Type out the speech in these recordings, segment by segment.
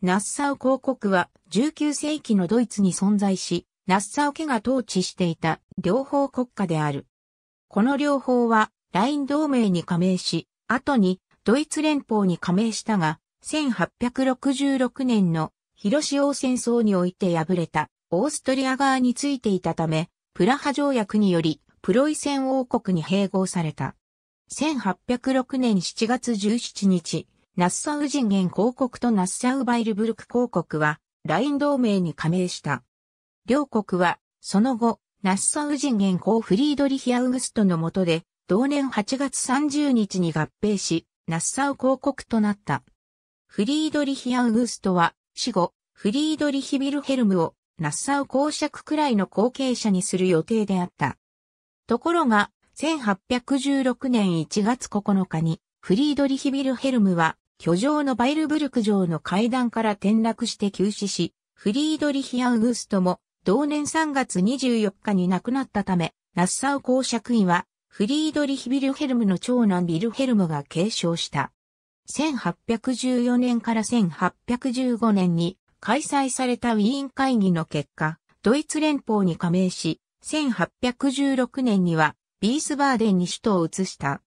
ナッサウ公国は19世紀のドイツに存在し、ナッサウ家が統治していた両方国家である。この両方はライン同盟に加盟し、後にドイツ連邦に加盟したが、1866年の広島戦争において敗れたオーストリア側についていたため、プラハ条約によりプロイセン王国に併合された。1806年7月17日、ナッサウ人間公国とナッサウバイルブルク公国は、ライン同盟に加盟した。両国は、その後、ナッサウ人間公フリードリヒ・アウグストの下で、同年8月30日に合併し、ナッサウ公国となった。フリードリヒ・アウグストは、死後、フリードリヒ・ビルヘルムを、ナッサウ公爵くらいの後継者にする予定であった。ところが、1816年1月9日に、フリードリヒ・ビルヘルムは、居城のバイルブルク城の階段から転落して急死し、フリードリヒ・アウグストも同年3月24日に亡くなったため、ナッサウ公爵位はフリードリヒ・ビルヘルムの長男ビルヘルムが継承した。1814年から1815年に開催されたウィーン会議の結果、ドイツ連邦に加盟し、1816年にはビースバーデンに首都を移した。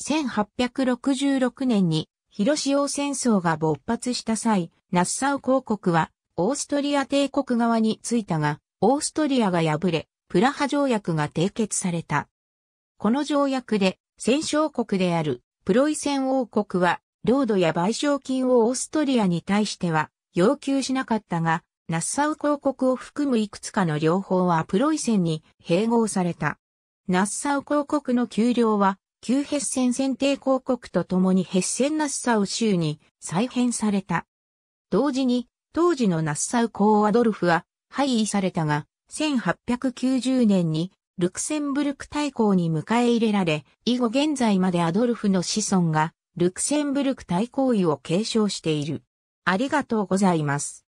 1866年に広潮戦争が勃発した際、ナッサウ公国はオーストリア帝国側についたが、オーストリアが敗れ、プラハ条約が締結された。この条約で、戦勝国であるプロイセン王国は、領土や賠償金をオーストリアに対しては要求しなかったが、ナッサウ公国を含むいくつかの両方はプロイセンに併合された。ナッサウ公国の給料は旧ヘッセン選定広告とともにヘッセンナッサウ州に再編された。同時に、当時のナッサウ公アドルフは廃位されたが、1890年にルクセンブルク大公に迎え入れられ、以後現在までアドルフの子孫がルクセンブルク大公位を継承している。ありがとうございます。